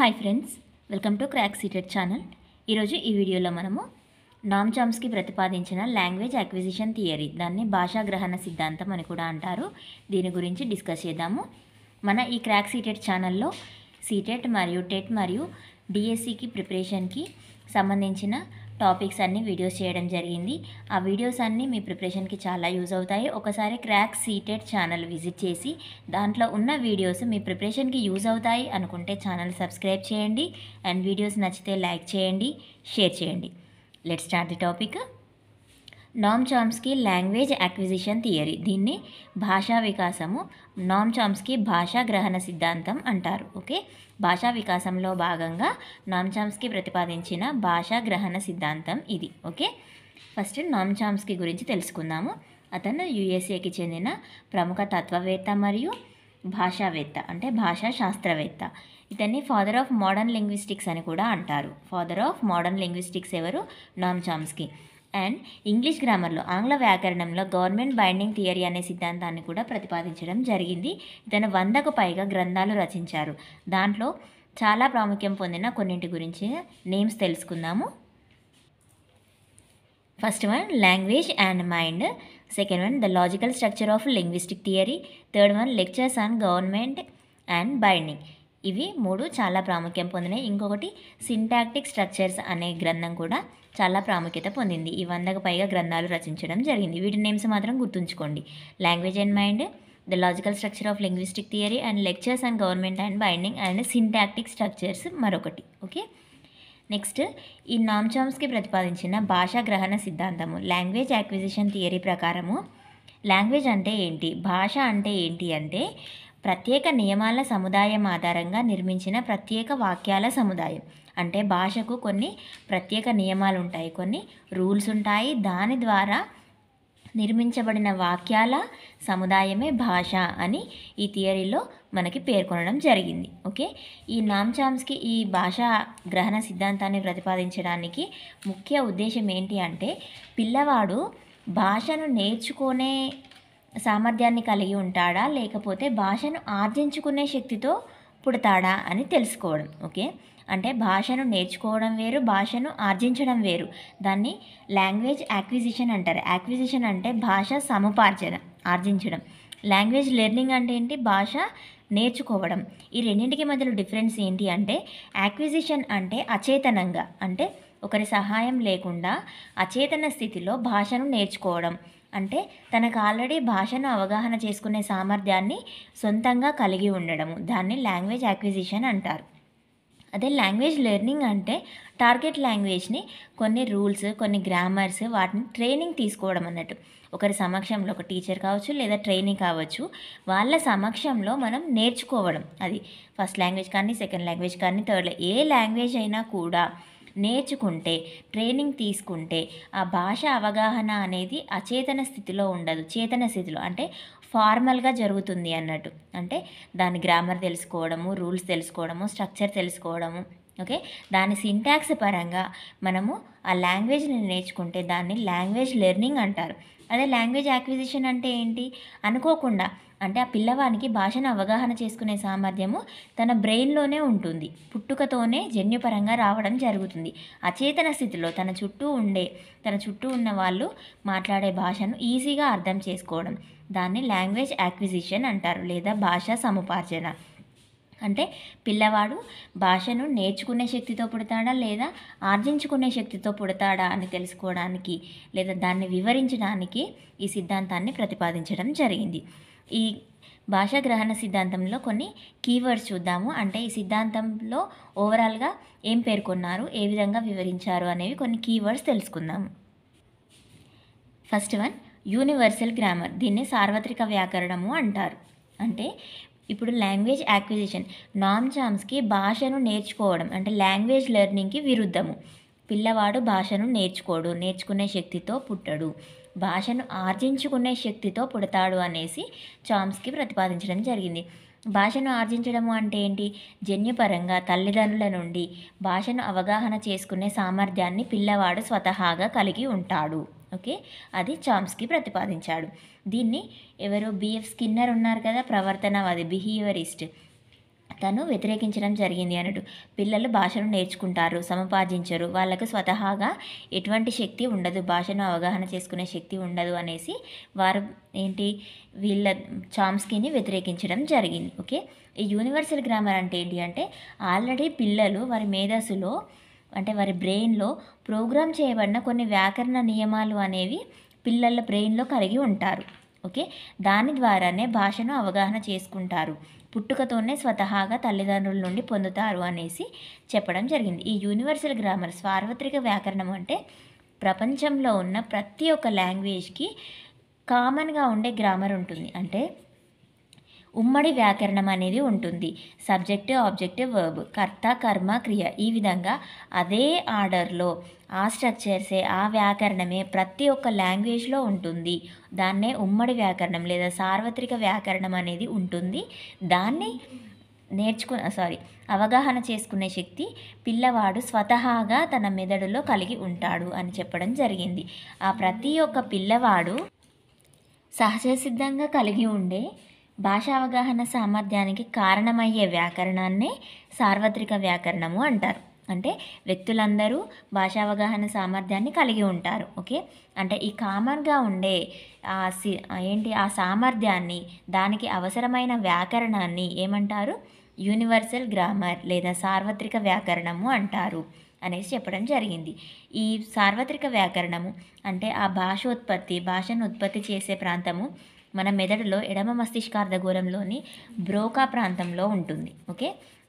hi friends welcome to crack CTET channel ఈరోజు ఈ వీడియోలో మనము నామ్ చామ్స్కి ప్రతిపాదించిన లాంగ్వేజ్ అక్విజిషన్ థియరీ దాన్ని భాషా గ్రహణ సిద్ధాంతం అని కూడా అంటారు దీని గురించి డిస్కస్ చేద్దాము మన ఈ క్రాక్ సీటెడ్ ఛానల్లో సీటెట్ మరియు టెట్ మరియు డిఎస్సికి ప్రిపరేషన్కి సంబంధించిన టాపిక్స్ అన్నీ వీడియోస్ చేయడం జరిగింది ఆ వీడియోస్ అన్నీ మీ ప్రిపరేషన్కి చాలా యూజ్ అవుతాయి ఒకసారి క్రాక్ సీటెడ్ ఛానల్ విజిట్ చేసి దాంట్లో ఉన్న వీడియోస్ మీ ప్రిపరేషన్కి యూజ్ అవుతాయి అనుకుంటే ఛానల్ సబ్స్క్రైబ్ చేయండి అండ్ వీడియోస్ నచ్చితే లైక్ చేయండి షేర్ చేయండి let start the topic Noam Chomsky language acquisition theory దీన్ని భాషా వికాసము నామ్ చామ్స్కీ భాషా గ్రహణ సిద్ధాంతం అంటారు ఓకే భాషా వికాసంలో భాగంగా నామ్ చామ్స్కీ ప్రతిపాదించిన భాషా గ్రహణ సిద్ధాంతం ఇది ఓకే ఫస్ట్ నామ్ చామ్స్కీ గురించి తెలుసుకుందాము అతను యుఎస్ఏకి చెందిన ప్రముఖ తత్వవేత్త మరియు భాషావేత్త అంటే భాషా శాస్త్రవేత్త ఇతన్ని ఫాదర్ ఆఫ్ మోడర్న్ లింగ్విస్టిక్స్ అని కూడా అంటారు ఫాదర్ ఆఫ్ మోడర్న్ లింగ్విస్టిక్స్ ఎవరు నామ్ చామ్స్కీ అండ్ ఇంగ్లీష్ గ్రామర్లో ఆంగ్ల వ్యాకరణంలో గవర్నమెంట్ బైండింగ్ థియరీ అనే సిద్ధాంతాన్ని కూడా ప్రతిపాదించడం జరిగింది ఇతను వందకు పైగా గ్రంథాలు రచించారు దాంట్లో చాలా ప్రాముఖ్యం పొందిన కొన్నింటి గురించి నేమ్స్ తెలుసుకుందాము first one language and mind second one the logical structure of linguistic theory third one lectures on government and binding ఇవి మూడు చాలా ప్రాముఖ్యం పొందినాయి ఇంకొకటి సింటాక్టిక్ స్ట్రక్చర్స్ అనే గ్రంథం కూడా చాలా ప్రాముఖ్యత పొందింది ఈ వందకు పైగా గ్రంథాలు రచించడం జరిగింది వీటి నేమ్స్ మాత్రం గుర్తుంచుకోండి language and mind the logical structure of linguistic theory and lectures and government and binding and syntactic structures మరొకటి ఓకే నెక్స్ట్ ఈ నామ్చామ్స్కి ప్రతిపాదించిన భాషా గ్రహణ సిద్ధాంతము లాంగ్వేజ్ యాక్విజిషన్ థియరీ ప్రకారము లాంగ్వేజ్ అంటే ఏంటి భాష అంటే ఏంటి అంటే ప్రత్యేక నియమాల సముదాయం ఆధారంగా నిర్మించిన ప్రత్యేక వాక్యాల సముదాయం అంటే భాషకు కొన్ని ప్రత్యేక నియమాలు ఉంటాయి కొన్ని రూల్స్ ఉంటాయి దాని ద్వారా నిర్మించబడిన వాక్యాల సముదాయమే భాష అని ఈ థియరీలో మనకి పేర్కొనడం జరిగింది ఓకే ఈ నామ్చామ్స్కి ఈ భాష గ్రహణ సిద్ధాంతాన్ని ప్రతిపాదించడానికి ముఖ్య ఉద్దేశం ఏంటి అంటే పిల్లవాడు భాషను నేర్చుకునే సామర్థ్యాన్ని కలిగి ఉంటాడా లేకపోతే భాషను ఆర్జించుకునే శక్తితో పుడతాడా అని తెలుసుకోవడం ఓకే అంటే భాషను నేర్చుకోవడం వేరు భాషను ఆర్జించడం వేరు దాన్ని లాంగ్వేజ్ యాక్విజిషన్ అంటారు యాక్విజిషన్ అంటే భాష సముపార్జన ఆర్జించడం లాంగ్వేజ్ లెర్నింగ్ అంటే ఏంటి భాష నేర్చుకోవడం ఈ రెండింటికి మధ్యలో డిఫరెన్స్ ఏంటి అంటే యాక్విజిషన్ అంటే అచేతనంగా అంటే ఒకరి సహాయం లేకుండా అచేతన స్థితిలో భాషను నేర్చుకోవడం అంటే తనకు ఆల్రెడీ భాషను అవగాహన చేసుకునే సామర్థ్యాన్ని సొంతంగా కలిగి ఉండడము దాన్ని లాంగ్వేజ్ యాక్విజిషన్ అంటారు అదే లాంగ్వేజ్ లెర్నింగ్ అంటే టార్గెట్ లాంగ్వేజ్ని కొన్ని రూల్స్ కొన్ని గ్రామర్స్ వాటిని ట్రైనింగ్ తీసుకోవడం అన్నట్టు ఒకరి సమక్షంలో ఒక టీచర్ కావచ్చు లేదా ట్రైనింగ్ కావచ్చు వాళ్ళ సమక్షంలో మనం నేర్చుకోవడం అది ఫస్ట్ లాంగ్వేజ్ కానీ సెకండ్ లాంగ్వేజ్ కానీ థర్డ్ ఏ లాంగ్వేజ్ అయినా కూడా నేర్చుకుంటే ట్రైనింగ్ తీసుకుంటే ఆ భాష అవగాహన అనేది అచేతన స్థితిలో ఉండదు చేతన స్థితిలో అంటే ఫార్మల్గా జరుగుతుంది అన్నట్టు అంటే దాని గ్రామర్ తెలుసుకోవడము రూల్స్ తెలుసుకోవడము స్ట్రక్చర్ తెలుసుకోవడము ఓకే దాని సింటాక్స్ పరంగా మనము ఆ లాంగ్వేజ్ని నేర్చుకుంటే దాన్ని లాంగ్వేజ్ లెర్నింగ్ అంటారు అదే లాంగ్వేజ్ యాక్విజిషన్ అంటే ఏంటి అనుకోకుండా అంటే ఆ పిల్లవానికి భాషను అవగాహన చేసుకునే సామర్థ్యము తన బ్రెయిన్లోనే ఉంటుంది పుట్టుకతోనే జన్యుపరంగా రావడం జరుగుతుంది అచేతన స్థితిలో తన చుట్టూ ఉండే తన చుట్టూ ఉన్న వాళ్ళు మాట్లాడే భాషను ఈజీగా అర్థం చేసుకోవడం దాన్ని లాంగ్వేజ్ యాక్విజిషన్ అంటారు లేదా భాష సముపార్జన అంటే పిల్లవాడు భాషను నేర్చుకునే శక్తితో పుడతాడా లేదా ఆర్జించుకునే శక్తితో పుడతాడా అని తెలుసుకోవడానికి లేదా దాన్ని వివరించడానికి ఈ సిద్ధాంతాన్ని ప్రతిపాదించడం జరిగింది ఈ భాషా గ్రహణ సిద్ధాంతంలో కొన్ని కీవర్డ్స్ చూద్దాము అంటే ఈ సిద్ధాంతంలో ఓవరాల్గా ఏం పేర్కొన్నారు ఏ విధంగా వివరించారు అనేవి కొన్ని కీవర్డ్స్ తెలుసుకుందాం ఫస్ట్ వన్ యూనివర్సల్ గ్రామర్ దీన్ని సార్వత్రిక వ్యాకరణము అంటారు అంటే ఇప్పుడు లాంగ్వేజ్ యాక్విజిషన్ నామ్ చామ్స్కి భాషను నేర్చుకోవడం అంటే లాంగ్వేజ్ లెర్నింగ్కి విరుద్ధము పిల్లవాడు భాషను నేర్చుకోడు నేర్చుకునే శక్తితో పుట్టడు భాషను ఆర్జించుకునే శక్తితో పుడతాడు అనేసి చామ్స్కి ప్రతిపాదించడం జరిగింది భాషను ఆర్జించడము అంటే ఏంటి జన్యుపరంగా తల్లిదండ్రుల నుండి భాషను అవగాహన చేసుకునే సామర్థ్యాన్ని పిల్లవాడు స్వతహాగా కలిగి ఉంటాడు ఓకే అది చామ్స్కి ప్రతిపాదించాడు దీన్ని ఎవరు బిఎఫ్ స్కిన్నర్ ఉన్నారు కదా ప్రవర్తనవాది బిహేవియరిస్ట్ తను వ్యతిరేకించడం జరిగింది అన్నట్టు పిల్లలు భాషను నేర్చుకుంటారు సముపార్జించరు వాళ్ళకు స్వతహాగా ఎటువంటి శక్తి ఉండదు భాషను అవగాహన చేసుకునే శక్తి ఉండదు అనేసి వారు ఏంటి వీళ్ళ చామ్స్కిని వ్యతిరేకించడం జరిగింది ఓకే ఈ యూనివర్సల్ గ్రామర్ అంటే ఏంటి అంటే ఆల్రెడీ పిల్లలు వారి మేధస్సులో అంటే వారి బ్రెయిన్లో ప్రోగ్రామ్ చేయబడిన కొన్ని వ్యాకరణ నియమాలు అనేవి పిల్లల బ్రెయిన్లో కలిగి ఉంటారు ఓకే దాని ద్వారానే భాషను అవగాహన చేసుకుంటారు పుట్టుకతోనే స్వతహాగా తల్లిదండ్రుల నుండి పొందుతారు అనేసి చెప్పడం జరిగింది ఈ యూనివర్సల్ గ్రామర్ సార్వత్రిక వ్యాకరణం అంటే ప్రపంచంలో ఉన్న ప్రతి ఒక్క లాంగ్వేజ్కి కామన్గా ఉండే గ్రామర్ ఉంటుంది అంటే ఉమ్మడి వ్యాకరణం అనేది ఉంటుంది సబ్జెక్ట్ ఆబ్జెక్ట్ వర్బ్ కర్త కర్మ క్రియ ఈ విధంగా అదే ఆర్డర్లో ఆ స్ట్రక్చర్సే ఆ వ్యాకరణమే ప్రతి ఒక్క లాంగ్వేజ్లో ఉంటుంది దాన్నే ఉమ్మడి వ్యాకరణం లేదా సార్వత్రిక వ్యాకరణం అనేది ఉంటుంది దాన్ని నేర్చుకు సారీ అవగాహన చేసుకునే శక్తి పిల్లవాడు స్వతహాగా తన మెదడులో కలిగి ఉంటాడు అని చెప్పడం జరిగింది ఆ ప్రతి ఒక్క పిల్లవాడు సహజ సిద్ధంగా కలిగి ఉండే భాష అవగాహన సామర్థ్యానికి కారణమయ్యే వ్యాకరణాన్నే సార్వత్రిక వ్యాకరణము అంటారు అంటే వ్యక్తులందరూ భాషావగాహన సామర్థ్యాన్ని కలిగి ఉంటారు ఓకే అంటే ఈ కామన్గా ఉండే ఏంటి ఆ సామర్థ్యాన్ని దానికి అవసరమైన వ్యాకరణాన్ని ఏమంటారు యూనివర్సల్ గ్రామర్ లేదా సార్వత్రిక వ్యాకరణము అంటారు అనేసి చెప్పడం జరిగింది ఈ సార్వత్రిక వ్యాకరణము అంటే ఆ భాష ఉత్పత్తి భాషను ఉత్పత్తి చేసే ప్రాంతము మన మెదడులో ఎడమ మస్తిష్కార్ధగోళంలోని బ్రోకా ప్రాంతంలో ఉంటుంది ఓకే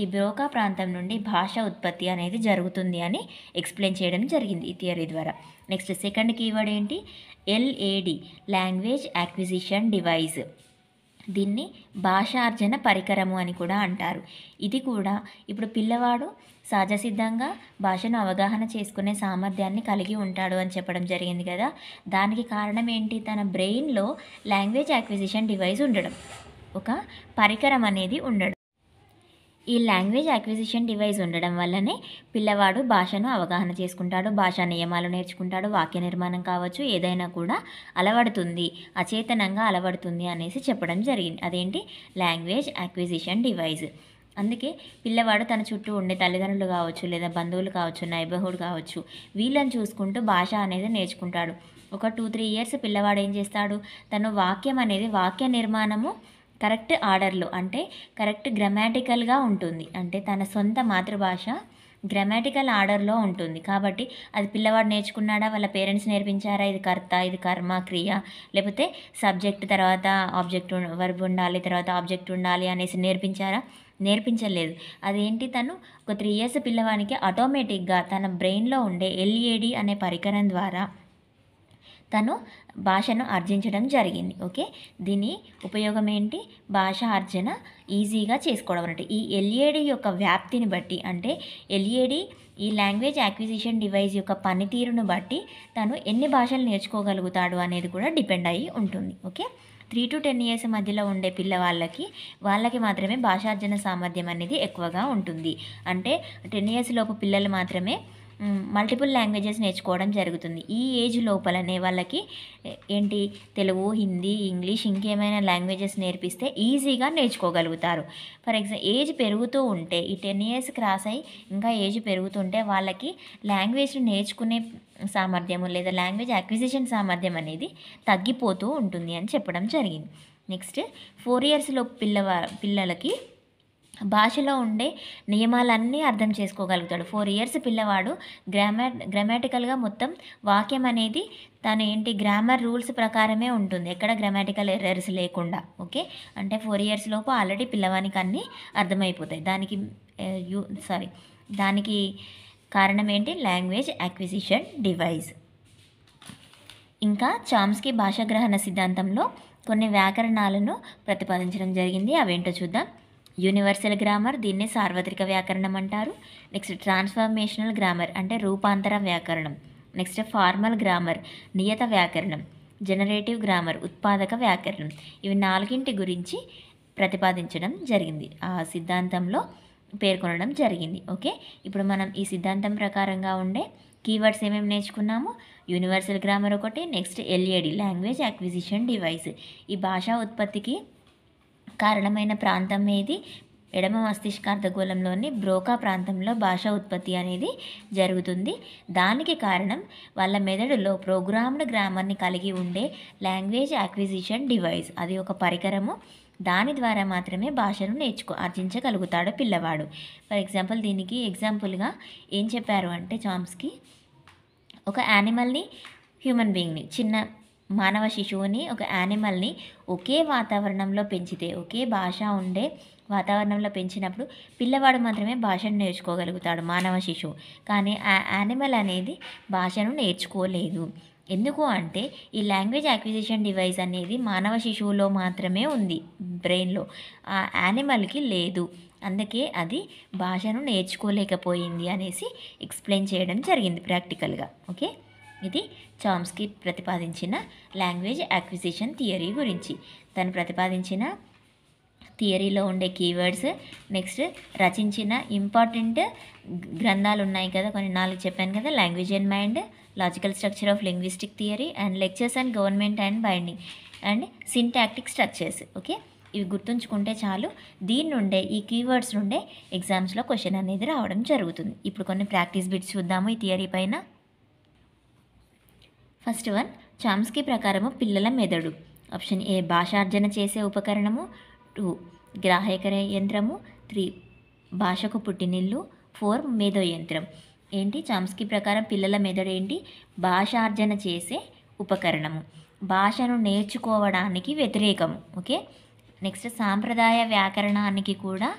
ఈ బ్రోకా ప్రాంతం నుండి భాష ఉత్పత్తి అనేది జరుగుతుంది అని ఎక్స్ప్లెయిన్ చేయడం జరిగింది ఈ థియరీ ద్వారా నెక్స్ట్ సెకండ్ కీవర్డ్ ఏంటి ఎల్ఏడి లాంగ్వేజ్ యాక్విజిషన్ డివైస్ దీన్ని భాషార్జన పరికరము అని కూడా అంటారు ఇది కూడా ఇప్పుడు పిల్లవాడు సహజసిద్ధంగా భాషను అవగాహన చేసుకునే సామర్థ్యాన్ని కలిగి ఉంటాడు అని చెప్పడం జరిగింది కదా దానికి కారణం ఏంటి తన బ్రెయిన్లో లాంగ్వేజ్ యాక్విజిషన్ డివైస్ ఉండడం ఒక పరికరం అనేది ఉండడం ఈ లాంగ్వేజ్ అక్విజిషన్ డివైస్ ఉండడం వల్లనే పిల్లవాడు భాషను అవగాహన చేసుకుంటాడు భాషా నియమాలు నేర్చుకుంటాడు వాక్య నిర్మాణం కావచ్చు ఏదైనా కూడా అలవడుతుంది అచేతనంగా అలవడుతుంది అనేసి చెప్పడం జరిగింది అదేంటి లాంగ్వేజ్ అక్విజిషన్ డివైజ్ అందుకే పిల్లవాడు తన చుట్టూ ఉండే తల్లిదండ్రులు కావచ్చు లేదా బంధువులు కావచ్చు నైబర్హుడ్ కావచ్చు వీళ్ళని చూసుకుంటూ భాష అనేది నేర్చుకుంటాడు ఒక టూ త్రీ ఇయర్స్ పిల్లవాడు ఏం చేస్తాడు తను వాక్యం అనేది వాక్య నిర్మాణము కరెక్ట్ ఆర్డర్లో అంటే కరెక్ట్ గ్రామాటికల్గా ఉంటుంది అంటే తన సొంత మాతృభాష గ్రామాటికల్ ఆర్డర్లో ఉంటుంది కాబట్టి అది పిల్లవాడు నేర్చుకున్నాడా వాళ్ళ పేరెంట్స్ నేర్పించారా ఇది కర్త ఇది కర్మ క్రియ లేకపోతే సబ్జెక్ట్ తర్వాత ఆబ్జెక్ట్ వర్బ్ ఉండాలి తర్వాత ఆబ్జెక్ట్ ఉండాలి అనేసి నేర్పించారా నేర్పించలేదు అదేంటి తను ఒక త్రీ ఇయర్స్ పిల్లవానికి ఆటోమేటిక్గా తన బ్రెయిన్లో ఉండే ఎల్ఈడి అనే పరికరం ద్వారా తను భాషను ఆర్జించడం జరిగింది ఓకే దీని ఉపయోగం ఏంటి భాష ఆర్జన ఈజీగా చేసుకోవడం అన్నట్టు ఈ ఎల్ఈడి e యొక్క వ్యాప్తిని బట్టి అంటే ఎల్ఈడి e ఈ లాంగ్వేజ్ యాక్విజిషన్ డివైస్ యొక్క పనితీరును బట్టి తను ఎన్ని భాషలు నేర్చుకోగలుగుతాడు అనేది కూడా డిపెండ్ అయ్యి ఉంటుంది okay three to ten years మధ్యలో ఉండే పిల్లవాళ్ళకి వాళ్ళకి మాత్రమే భాషార్జన సామర్థ్యం అనేది ఎక్కువగా ఉంటుంది అంటే టెన్ ఇయర్స్ లోపు పిల్లలు మాత్రమే మల్టిపుల్ లాంగ్వేజెస్ నేర్చుకోవడం జరుగుతుంది ఈ ఏజ్ లోపలనే వాళ్ళకి ఏంటి తెలుగు హిందీ ఇంగ్లీష్ ఇంకేమైనా లాంగ్వేజెస్ నేర్పిస్తే ఈజీగా నేర్చుకోగలుగుతారు ఫర్ ఎగ్జాంపుల్ ఏజ్ పెరుగుతూ ఉంటే ఈ టెన్ ఇయర్స్ క్రాస్ అయ్యి ఇంకా ఏజ్ పెరుగుతుంటే వాళ్ళకి లాంగ్వేజ్ నేర్చుకునే సామర్థ్యము లేదా లాంగ్వేజ్ అక్విజిషన్ సామర్థ్యం అనేది తగ్గిపోతూ ఉంటుంది అని చెప్పడం జరిగింది నెక్స్ట్ ఫోర్ ఇయర్స్లో పిల్లవా పిల్లలకి భాషలో ఉండే నియమాలన్నీ అర్థం చేసుకోగలుగుతాడు ఫోర్ ఇయర్స్ పిల్లవాడు గ్రామా గ్రామాటికల్గా మొత్తం వాక్యం అనేది తను ఏంటి గ్రామర్ రూల్స్ ప్రకారమే ఉంటుంది ఎక్కడ గ్రామాటికల్ ఎర్రర్స్ లేకుండా ఓకే అంటే ఫోర్ ఇయర్స్ లోపు ఆల్రెడీ పిల్లవానికి అన్నీ అర్థమైపోతాయి దానికి యూ సారీ దానికి కారణం ఏంటి లాంగ్వేజ్ యాక్విజిషన్ డివైజ్ ఇంకా చామ్స్కి భాషాగ్రహణ సిద్ధాంతంలో కొన్ని వ్యాకరణాలను ప్రతిపాదించడం జరిగింది అవేంటో చూద్దాం యూనివర్సల్ గ్రామర్ దీన్ని సార్వత్రిక వ్యాకరణం అంటారు నెక్స్ట్ ట్రాన్స్ఫర్మేషనల్ గ్రామర్ అంటే రూపాంతర వ్యాకరణం నెక్స్ట్ ఫార్మల్ గ్రామర్ నియత వ్యాకరణం జనరేటివ్ గ్రామర్ ఉత్పాదక వ్యాకరణం ఇవి నాలుగింటి గురించి ప్రతిపాదించడం జరిగింది ఆ సిద్ధాంతంలో పేర్కొనడం జరిగింది ఓకే ఇప్పుడు మనం ఈ సిద్ధాంతం ప్రకారంగా ఉండే కీవర్డ్స్ ఏమేమి నేర్చుకున్నాము యూనివర్సల్ గ్రామర్ ఒకటి next LED language acquisition device ఈ భాషా ఉత్పత్తికి కారణమైన ప్రాంతం ఏది ఎడమ మస్తిష్కార్ధగోళంలోని బ్రోకా ప్రాంతంలో భాష ఉత్పత్తి అనేది జరుగుతుంది దానికి కారణం వాళ్ళ మెదడులో ప్రోగ్రామ్డ్ గ్రామర్ని కలిగి ఉండే లాంగ్వేజ్ యాక్విజిషన్ డివైస్ అది ఒక పరికరము దాని ద్వారా మాత్రమే భాషను నేర్చుకో ఆర్జించగలుగుతాడు పిల్లవాడు ఫర్ ఎగ్జాంపుల్ దీనికి ఎగ్జాంపుల్గా ఏం చెప్పారు అంటే చామ్స్కి ఒక యానిమల్ని హ్యూమన్ బీయింగ్ని చిన్న మానవ శిశువుని ఒక యానిమల్ని ఒకే వాతావరణంలో పెంచితే ఒకే భాష ఉండే వాతావరణంలో పెంచినప్పుడు పిల్లవాడు మాత్రమే భాషను నేర్చుకోగలుగుతాడు మానవ శిశువు కానీ ఆ యానిమల్ అనేది భాషను నేర్చుకోలేదు ఎందుకు అంటే ఈ లాంగ్వేజ్ అక్విజిషన్ డివైస్ అనేది మానవ శిశువులో మాత్రమే ఉంది బ్రెయిన్లో ఆ యానిమల్కి లేదు అందుకే అది భాషను నేర్చుకోలేకపోయింది అనేసి ఎక్స్ప్లెయిన్ చేయడం జరిగింది ప్రాక్టికల్గా ఓకే ఇది చామ్స్కి ప్రతిపాదించిన లాంగ్వేజ్ అక్విజిషన్ థియరీ గురించి తను ప్రతిపాదించిన థియరీలో ఉండే కీవర్డ్స్ నెక్స్ట్ రచించిన ఇంపార్టెంట్ గ్రంథాలు ఉన్నాయి కదా కొన్ని నాలుగు చెప్పాను కదా language and mind logical structure of linguistic theory and lectures and government and binding and syntactic structures okay ఇవి గుర్తుంచుకుంటే చాలు దీని నుండే ఈ కీవర్డ్స్ నుండే ఎగ్జామ్స్లో క్వశ్చన్ అనేది రావడం జరుగుతుంది ఇప్పుడు కొన్ని ప్రాక్టీస్ బిట్స్ చూద్దాము ఈ థియరీ పైన ఫస్ట్ వన్ చామ్స్కి ప్రకారము పిల్లల మెదడు ఆప్షన్ ఏ భాషార్జన చేసే ఉపకరణము టూ గ్రాహకర యంత్రము త్రీ భాషకు పుట్టినిల్లు ఫోర్ మేధో యంత్రం ఏంటి చామ్స్కి ప్రకారం పిల్లల మెదడు ఏంటి భాషార్జన చేసే ఉపకరణము భాషను నేర్చుకోవడానికి వ్యతిరేకము ఓకే నెక్స్ట్ సాంప్రదాయ వ్యాకరణానికి కూడా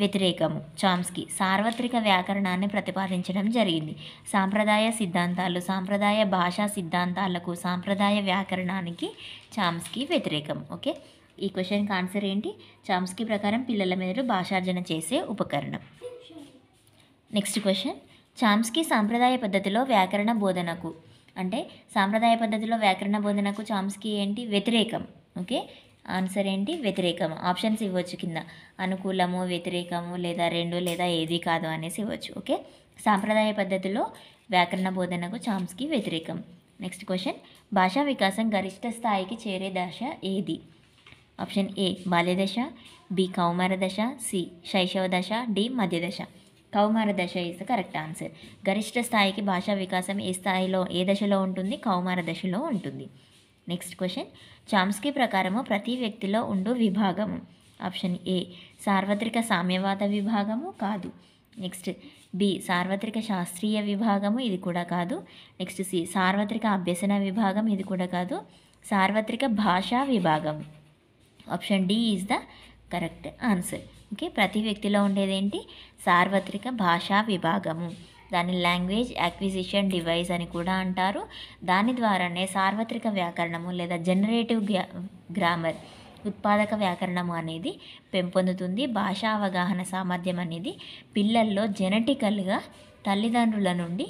వ్యతిరేకము చాంస్కి సార్వత్రిక వ్యాకరణాన్ని ప్రతిపాదించడం జరిగింది సాంప్రదాయ సిద్ధాంతాలు సాంప్రదాయ భాషా సిద్ధాంతాలకు సాంప్రదాయ వ్యాకరణానికి చామ్స్కి వ్యతిరేకం ఓకే ఈ క్వశ్చన్కి ఆన్సర్ ఏంటి చాంస్కి ప్రకారం పిల్లల మీద భాషార్జన చేసే ఉపకరణం నెక్స్ట్ క్వశ్చన్ చాంస్కి సాంప్రదాయ పద్ధతిలో వ్యాకరణ బోధనకు అంటే సాంప్రదాయ పద్ధతిలో వ్యాకరణ బోధనకు చాంస్కి ఏంటి వ్యతిరేకం ఓకే ఆన్సర్ ఏంటి వ్యతిరేకము ఆప్షన్స్ ఇవ్వచ్చు కింద అనుకూలము వ్యతిరేకము లేదా రెండు లేదా ఏది కాదు అనేసి ఇవ్వచ్చు ఓకే సాంప్రదాయ పద్ధతిలో వ్యాకరణ బోధనకు చామ్స్కి వ్యతిరేకం నెక్స్ట్ క్వశ్చన్ భాషా వికాసం గరిష్ట స్థాయికి చేరే దశ ఏది ఆప్షన్ ఏ బాల్యదశ బి కౌమార దశ సి శైశవ దశ డి మధ్య దశ కౌమార దశ ఇస్ ద కరెక్ట్ ఆన్సర్ గరిష్ట స్థాయికి భాషా వికాసం ఏ స్థాయిలో ఏ దశలో ఉంటుంది కౌమార దశలో ఉంటుంది నెక్స్ట్ క్వశ్చన్ చామ్స్కి ప్రకారము ప్రతి వ్యక్తిలో ఉండు విభాగము ఆప్షన్ ఏ సార్వత్రిక సామ్యవాద విభాగము కాదు నెక్స్ట్ బి సార్వత్రిక శాస్త్రీయ విభాగము ఇది కూడా కాదు నెక్స్ట్ సి సార్వత్రిక అభ్యసన విభాగం ఇది కూడా కాదు సార్వత్రిక భాషా విభాగం option D is the correct answer okay ప్రతి వ్యక్తిలో ఉండేదేంటి సార్వత్రిక భాషా విభాగము దాని లాంగ్వేజ్ యాక్విజిషన్ డివైస్ అని కూడా అంటారు దాని ద్వారానే సార్వత్రిక వ్యాకరణము లేదా జనరేటివ్ గ్రామర్ ఉత్పాదక వ్యాకరణము అనేది పెంపొందుతుంది భాషా అవగాహన సామర్థ్యం అనేది పిల్లల్లో జెనెటికల్గా తల్లిదండ్రుల నుండి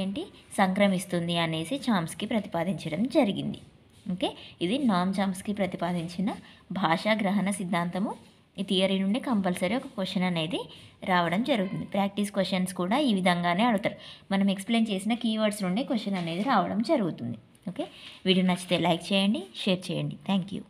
ఏంటి సంక్రమిస్తుంది అనేసి చామ్స్కి ప్రతిపాదించడం జరిగింది ఓకే ఇది నామ్ చామ్స్కి ప్రతిపాదించిన భాషా గ్రహణ సిద్ధాంతము ఈ థియరీ నుండి కంపల్సరీ ఒక క్వశ్చన్ అనేది రావడం జరుగుతుంది ప్రాక్టీస్ క్వశ్చన్స్ కూడా ఈ విధంగానే అడుగుతారు మనం ఎక్స్ప్లెయిన్ చేసిన కీవర్డ్స్ నుండి క్వశ్చన్ అనేది రావడం జరుగుతుంది ఓకే వీడియో నచ్చితే లైక్ చేయండి షేర్ చేయండి థ్యాంక్ యూ